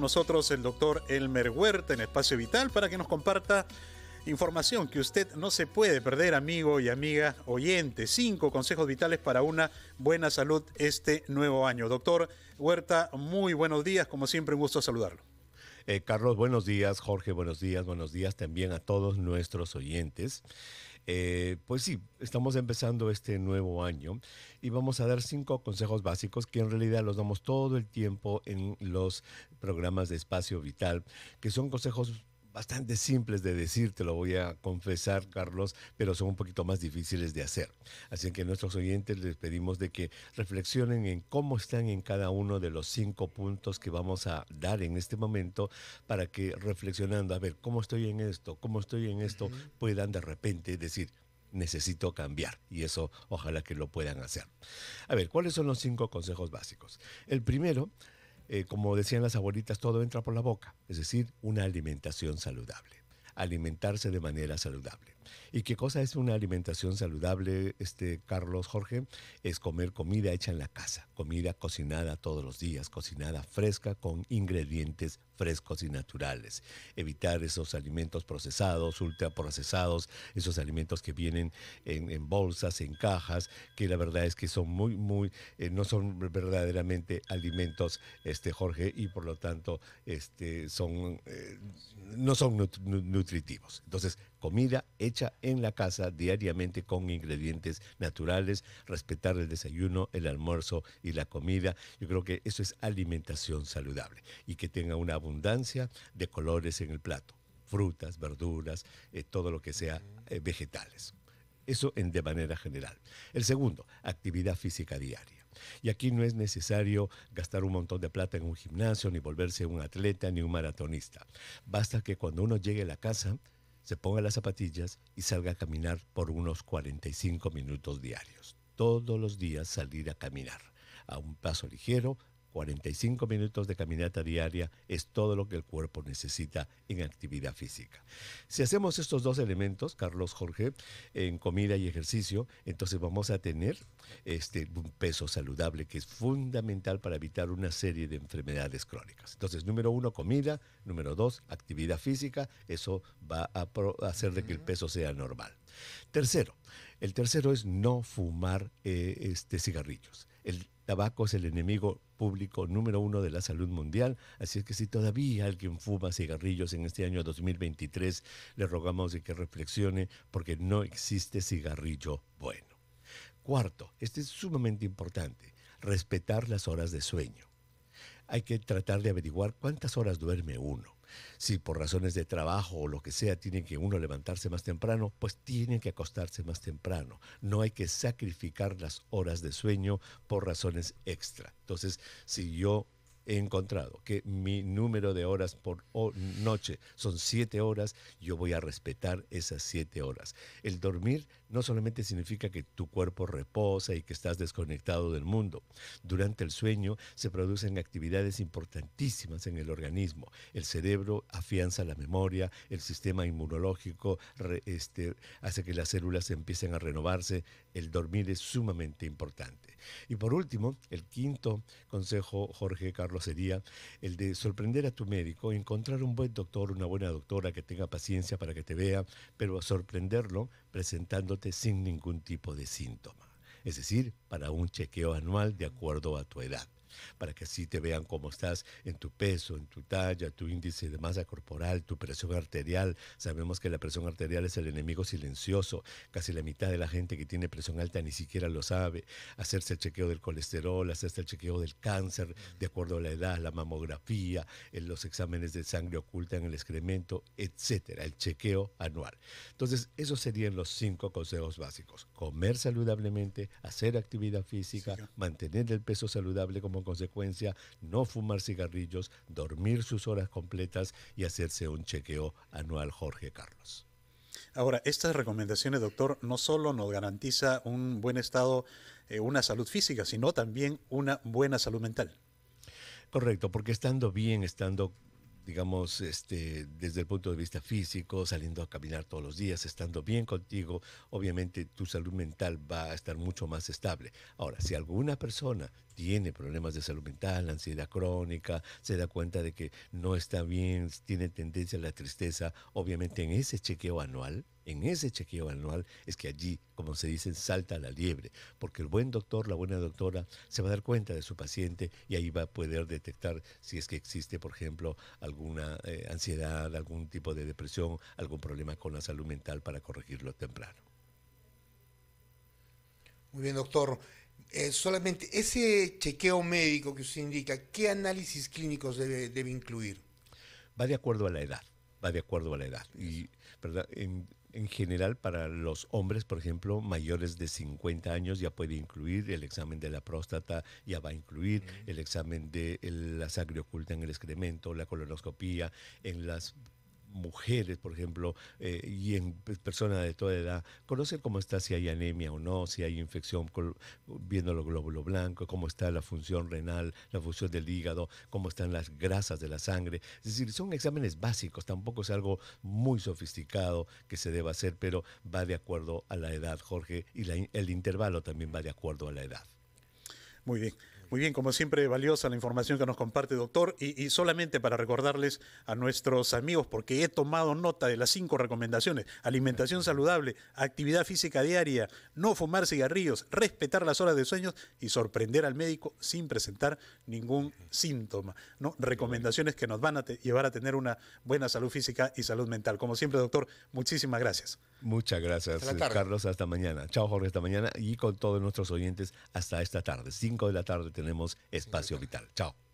nosotros el doctor Elmer Huerta en Espacio Vital para que nos comparta información que usted no se puede perder, amigo y amiga oyente. Cinco consejos vitales para una buena salud este nuevo año. Doctor Huerta, muy buenos días, como siempre un gusto saludarlo. Eh, Carlos, buenos días. Jorge, buenos días. Buenos días también a todos nuestros oyentes. Eh, pues sí, estamos empezando este nuevo año y vamos a dar cinco consejos básicos que en realidad los damos todo el tiempo en los programas de espacio vital, que son consejos bastante simples de decir, te lo voy a confesar, Carlos, pero son un poquito más difíciles de hacer. Así que a nuestros oyentes les pedimos de que reflexionen en cómo están en cada uno de los cinco puntos que vamos a dar en este momento para que reflexionando, a ver, ¿cómo estoy en esto? ¿Cómo estoy en esto? puedan de repente decir, necesito cambiar. Y eso ojalá que lo puedan hacer. A ver, ¿cuáles son los cinco consejos básicos? El primero eh, como decían las abuelitas, todo entra por la boca, es decir, una alimentación saludable alimentarse de manera saludable. ¿Y qué cosa es una alimentación saludable, este Carlos Jorge? Es comer comida hecha en la casa, comida cocinada todos los días, cocinada fresca con ingredientes frescos y naturales. Evitar esos alimentos procesados, ultraprocesados, esos alimentos que vienen en, bolsas, en cajas, que la verdad es que son muy, muy, eh, no son verdaderamente alimentos, este Jorge, y por lo tanto, este, son, eh, no son nutrientes. Entonces, comida hecha en la casa diariamente con ingredientes naturales, respetar el desayuno, el almuerzo y la comida. Yo creo que eso es alimentación saludable y que tenga una abundancia de colores en el plato, frutas, verduras, eh, todo lo que sea eh, vegetales. Eso en, de manera general. El segundo, actividad física diaria. Y aquí no es necesario gastar un montón de plata en un gimnasio, ni volverse un atleta, ni un maratonista. Basta que cuando uno llegue a la casa, se ponga las zapatillas y salga a caminar por unos 45 minutos diarios. Todos los días salir a caminar a un paso ligero, 45 minutos de caminata diaria es todo lo que el cuerpo necesita en actividad física. Si hacemos estos dos elementos, Carlos Jorge, en comida y ejercicio, entonces vamos a tener este, un peso saludable que es fundamental para evitar una serie de enfermedades crónicas. Entonces, número uno, comida. Número dos, actividad física. Eso va a hacer de que el peso sea normal. Tercero, el tercero es no fumar eh, este, cigarrillos. El tabaco es el enemigo público número uno de la salud mundial, así es que si todavía alguien fuma cigarrillos en este año 2023, le rogamos de que reflexione porque no existe cigarrillo bueno. Cuarto, este es sumamente importante, respetar las horas de sueño. Hay que tratar de averiguar cuántas horas duerme uno. Si por razones de trabajo o lo que sea tiene que uno levantarse más temprano, pues tiene que acostarse más temprano. No hay que sacrificar las horas de sueño por razones extra. Entonces, si yo he encontrado que mi número de horas por noche son siete horas, yo voy a respetar esas siete horas. El dormir no solamente significa que tu cuerpo reposa y que estás desconectado del mundo. Durante el sueño se producen actividades importantísimas en el organismo. El cerebro afianza la memoria, el sistema inmunológico este, hace que las células empiecen a renovarse. El dormir es sumamente importante. Y por último, el quinto consejo, Jorge Carlos, sería el de sorprender a tu médico, encontrar un buen doctor, una buena doctora que tenga paciencia para que te vea, pero sorprenderlo presentándote sin ningún tipo de síntoma, es decir, para un chequeo anual de acuerdo a tu edad para que así te vean cómo estás en tu peso, en tu talla, tu índice de masa corporal, tu presión arterial. Sabemos que la presión arterial es el enemigo silencioso. Casi la mitad de la gente que tiene presión alta ni siquiera lo sabe. Hacerse el chequeo del colesterol, hacerse el chequeo del cáncer, de acuerdo a la edad, la mamografía, los exámenes de sangre oculta en el excremento, etcétera, el chequeo anual. Entonces, esos serían los cinco consejos básicos. Comer saludablemente, hacer actividad física, mantener el peso saludable como consecuencia no fumar cigarrillos, dormir sus horas completas y hacerse un chequeo anual, Jorge Carlos. Ahora, estas recomendaciones, doctor, no solo nos garantiza un buen estado, eh, una salud física, sino también una buena salud mental. Correcto, porque estando bien, estando digamos, este, desde el punto de vista físico, saliendo a caminar todos los días, estando bien contigo, obviamente tu salud mental va a estar mucho más estable. Ahora, si alguna persona tiene problemas de salud mental, ansiedad crónica, se da cuenta de que no está bien, tiene tendencia a la tristeza, obviamente en ese chequeo anual, en ese chequeo anual es que allí, como se dice, salta la liebre, porque el buen doctor, la buena doctora, se va a dar cuenta de su paciente y ahí va a poder detectar si es que existe, por ejemplo, alguna eh, ansiedad, algún tipo de depresión, algún problema con la salud mental para corregirlo temprano. Muy bien, doctor. Eh, solamente ese chequeo médico que usted indica, ¿qué análisis clínicos debe, incluir? Va de acuerdo a la edad, va de acuerdo a la edad. Y, En, general, para los hombres, por ejemplo, mayores de 50 años, ya puede incluir el examen de la próstata, ya va a incluir el examen de la sangre oculta en el excremento, la colonoscopía, en las mujeres, por ejemplo, eh, y en personas de toda edad, conocer cómo está, si hay anemia o no, si hay infección, viendo los glóbulos blancos, cómo está la función renal, la función del hígado, cómo están las grasas de la sangre. Es decir, son exámenes básicos, tampoco es algo muy sofisticado que se deba hacer, pero va de acuerdo a la edad, Jorge, y el intervalo también va de acuerdo a la edad. Muy bien. Muy bien, como siempre, valiosa la información que nos comparte, doctor. Y, solamente para recordarles a nuestros amigos, porque he tomado nota de las cinco recomendaciones, alimentación saludable, actividad física diaria, no fumar cigarrillos, respetar las horas de sueños y sorprender al médico sin presentar ningún síntoma. ¿no? Recomendaciones que nos van a llevar a tener una buena salud física y salud mental. Como siempre, doctor, muchísimas gracias. Muchas gracias, Carlos. Hasta mañana. Chao, Jorge, hasta mañana. Y con todos nuestros oyentes, hasta esta tarde, 5 de la tarde tenemos Espacio Vital. Chao.